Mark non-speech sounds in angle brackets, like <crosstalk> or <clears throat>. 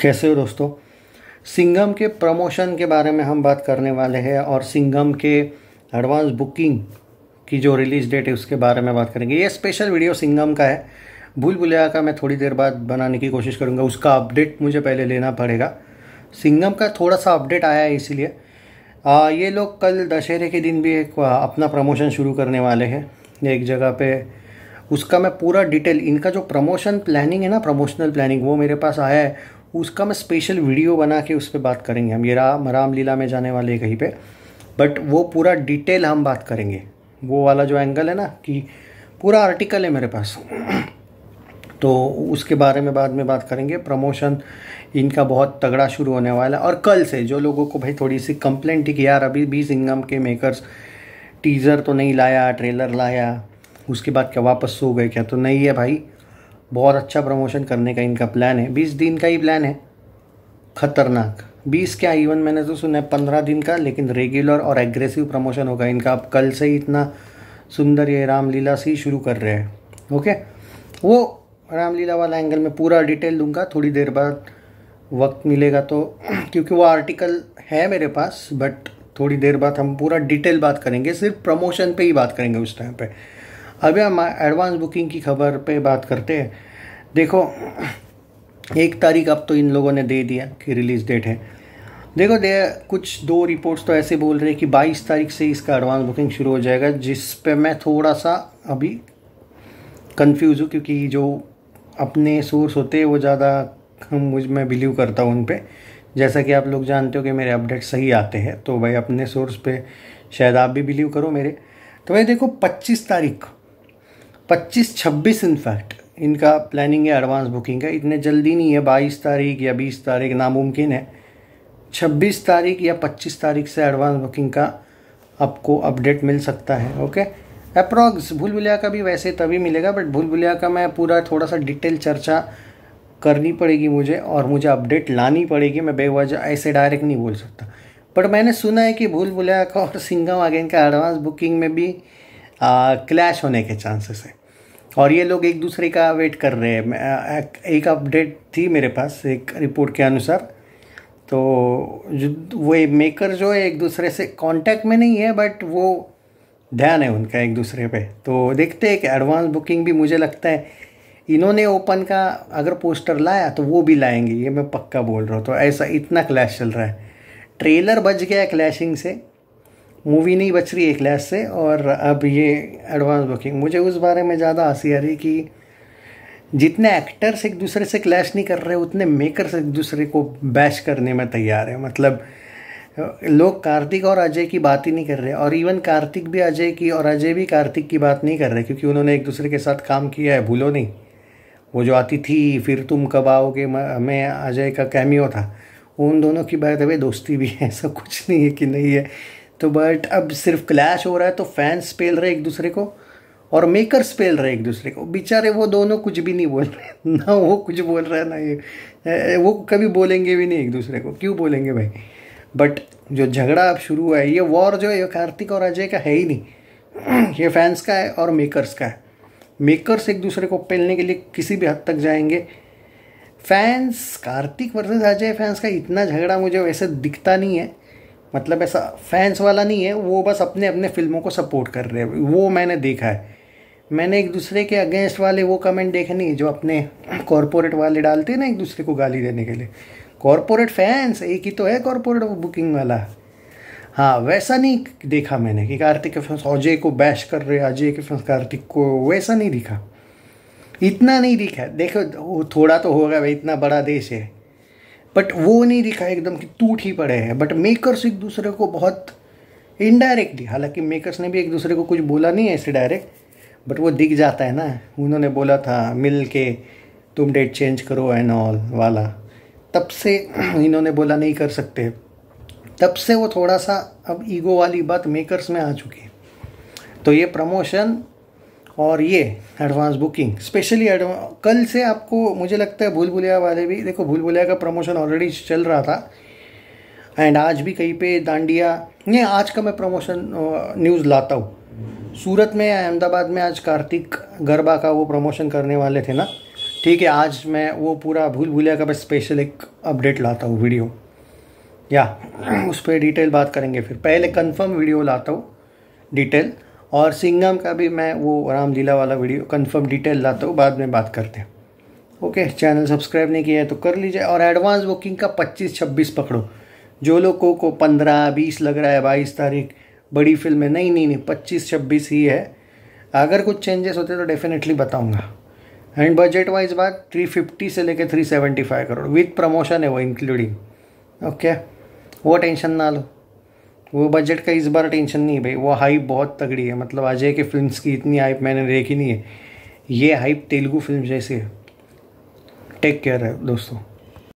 कैसे हो दोस्तों सिंगम के प्रमोशन के बारे में हम बात करने वाले हैं और सिंगम के एडवांस बुकिंग की जो रिलीज़ डेट है उसके बारे में बात करेंगे ये स्पेशल वीडियो सिंगम का है भूल भुलैया का मैं थोड़ी देर बाद बनाने की कोशिश करूँगा उसका अपडेट मुझे पहले लेना पड़ेगा सिंगम का थोड़ा सा अपडेट आया है इसीलिए ये लोग कल दशहरे के दिन भी एक अपना प्रमोशन शुरू करने वाले हैं एक जगह पे उसका मैं पूरा डिटेल इनका जो प्रमोशन प्लानिंग है ना प्रमोशनल प्लानिंग वो मेरे पास आया है उसका मैं स्पेशल वीडियो बना के उस पर बात करेंगे हम ये राम रामलीला में जाने वाले कहीं पे बट वो पूरा डिटेल हम बात करेंगे वो वाला जो एंगल है ना कि पूरा आर्टिकल है मेरे पास <clears throat> तो उसके बारे में बाद में बात करेंगे प्रमोशन इनका बहुत तगड़ा शुरू होने वाला है और कल से जो लोगों को भाई थोड़ी सी कंप्लेंट कि यार अभी भी सिंगम के मेकर्स टीज़र तो नहीं लाया ट्रेलर लाया उसके बाद क्या वापस सो गए क्या तो नहीं है भाई बहुत अच्छा प्रमोशन करने का इनका प्लान है बीस दिन का ही प्लान है खतरनाक बीस क्या इवन मैंने तो सुना है पंद्रह दिन का लेकिन रेगुलर और एग्रेसिव प्रमोशन होगा इनका आप कल से ही इतना सुंदर ये रामलीला से ही शुरू कर रहे हैं ओके वो रामलीला वाला एंगल में पूरा डिटेल दूंगा थोड़ी देर बाद वक्त मिलेगा तो <clears throat> क्योंकि वो आर्टिकल है मेरे पास बट थोड़ी देर बाद हम पूरा डिटेल बात करेंगे सिर्फ प्रमोशन पे ही बात करेंगे उस टाइम पे अभी हम एडवांस बुकिंग की खबर पे बात करते हैं देखो एक तारीख अब तो इन लोगों ने दे दिया कि रिलीज़ डेट है देखो दे कुछ दो रिपोर्ट्स तो ऐसे बोल रहे हैं कि 22 तारीख से इसका एडवांस बुकिंग शुरू हो जाएगा जिस पे मैं थोड़ा सा अभी कंफ्यूज हूँ क्योंकि जो अपने सोर्स होते हैं वो ज़्यादा मुझ में बिलीव करता हूँ उन पर जैसा कि आप लोग जानते हो कि मेरे अपडेट सही आते हैं तो भाई अपने सोर्स पे शायद आप भी बिलीव करो मेरे तो भाई देखो 25 तारीख पच्चीस छब्बीस इनफैक्ट इनका प्लानिंग है एडवांस बुकिंग का इतने जल्दी नहीं है बाईस तारीख या बीस तारीख नामुमकिन है छब्बीस तारीख या पच्चीस तारीख से एडवांस बुकिंग का आपको अपडेट मिल सकता है ओके अप्रॉक्स भूल भुलिया का भी वैसे तभी मिलेगा बट भूल भुलिया का मैं पूरा थोड़ा सा डिटेल चर्चा करनी पड़ेगी मुझे और मुझे अपडेट लानी पड़ेगी मैं बेवजह ऐसे डायरेक्ट नहीं बोल सकता बट मैंने सुना है कि भूल भुलिया का और सिंगम अगेन का एडवांस बुकिंग में भी क्लैश होने के चांसेस हैं और ये लोग एक दूसरे का वेट कर रहे हैं एक अपडेट थी मेरे पास एक रिपोर्ट के अनुसार तो वो मेकर जो है एक दूसरे से कांटेक्ट में नहीं है बट वो ध्यान है उनका एक दूसरे पे तो देखते हैं कि एडवांस बुकिंग भी मुझे लगता है इन्होंने ओपन का अगर पोस्टर लाया तो वो भी लाएंगे ये मैं पक्का बोल रहा हूँ तो ऐसा इतना क्लैश चल रहा है ट्रेलर बच गया क्लैशिंग से मूवी नहीं बच रही एक लैस से और अब ये एडवांस बुकिंग मुझे उस बारे में ज़्यादा हंसी आ रही कि जितने एक्टर्स एक दूसरे से क्लैश नहीं कर रहे उतने मेकर्स एक दूसरे को बैश करने में तैयार है मतलब लोग कार्तिक और अजय की बात ही नहीं कर रहे और इवन कार्तिक भी अजय की और अजय भी कार्तिक की बात नहीं कर रहे क्योंकि उन्होंने एक दूसरे के साथ काम किया है भूलो नहीं वो जो आती थी फिर तुम कब आओगे मैं अजय का कैमियो था उन दोनों की बात अभी दोस्ती भी है सब कुछ नहीं है कि नहीं है तो बट अब सिर्फ क्लैश हो रहा है तो फैंस पेल रहे एक दूसरे को और मेकर्स पेल रहे एक दूसरे को बेचारे वो दोनों कुछ भी नहीं बोल रहे <laughs> ना वो कुछ बोल रहा है ना ये वो कभी बोलेंगे भी नहीं एक दूसरे को क्यों बोलेंगे भाई बट जो झगड़ा अब शुरू हुआ है ये वॉर जो है ये कार्तिक और अजय का है ही नहीं <clears throat> ये फैंस का है और मेकर्स का है मेकर्स एक दूसरे को पेलने के लिए किसी भी हद तक जाएंगे fans Kartik versus Ajay fans का इतना झगड़ा मुझे वैसे दिखता नहीं है मतलब ऐसा फैंस वाला नहीं है वो बस अपने अपने फिल्मों को सपोर्ट कर रहे हैं वो मैंने देखा है मैंने एक दूसरे के अगेंस्ट वाले वो कमेंट देखे नहीं जो अपने कॉरपोरेट वाले डालते हैं ना एक दूसरे को गाली देने के लिए कॉरपोरेट फैंस एक ही तो है कॉरपोरेट बुकिंग वाला हाँ वैसा नहीं देखा मैंने कि कार्तिक के फैंस अजय को बैश कर रहे अजय के फैंस कार्तिक को वैसा नहीं दिखा इतना नहीं दिखा देखो थोड़ा तो होगा भाई इतना बड़ा देश है बट वो नहीं दिखा एकदम कि टूट ही पड़े हैं बट मेकर्स एक दूसरे को बहुत इनडायरेक्टली हालांकि मेकर्स ने भी एक दूसरे को कुछ बोला नहीं है ऐसे डायरेक्ट बट वो दिख जाता है ना उन्होंने बोला था मिल के तुम डेट चेंज करो एन ऑल वाला तब से <clears throat> इन्होंने बोला नहीं कर सकते तब से वो थोड़ा सा अब ईगो वाली बात मेकर्स में आ चुकी है तो ये प्रमोशन और ये एडवांस बुकिंग स्पेशली कल से आपको मुझे लगता है भूल भुलिया वाले भी देखो भूल भुलिया का प्रमोशन ऑलरेडी चल रहा था एंड आज भी कहीं पे दांडिया नहीं आज का मैं प्रमोशन न्यूज़ लाता हूँ सूरत में या अहमदाबाद में आज कार्तिक गरबा का वो प्रमोशन करने वाले थे ना ठीक है आज मैं वो पूरा भूल भुलिया का मैं स्पेशल एक अपडेट लाता हूँ वीडियो या <clears throat> उस पर डिटेल बात करेंगे फिर पहले कंफर्म वीडियो लाता हूँ डिटेल और सिंगम का भी मैं वो रामलीला वाला वीडियो कंफर्म डिटेल लाता हूँ बाद में बात करते हैं ओके चैनल सब्सक्राइब नहीं किया है तो कर लीजिए और एडवांस बुकिंग का पच्चीस छब्बीस पकड़ो जो लोगों को पंद्रह बीस लग रहा है बाईस तारीख बड़ी फिल्म है नहीं नहीं नहीं पच्चीस छब्बीस ही है अगर कुछ चेंजेस होते तो डेफिनेटली बताऊँगा एंड बजट वाइज बात 350 से लेके 375 करोड़ विथ प्रमोशन है वो इंक्लूडिंग ओके okay? वो टेंशन ना लो वो बजट का इस बार टेंशन नहीं है भाई वो हाइप बहुत तगड़ी है मतलब अजय के फिल्म की इतनी हाइप मैंने देखी नहीं है ये हाइप तेलुगू फिल्म जैसी है टेक केयर है दोस्तों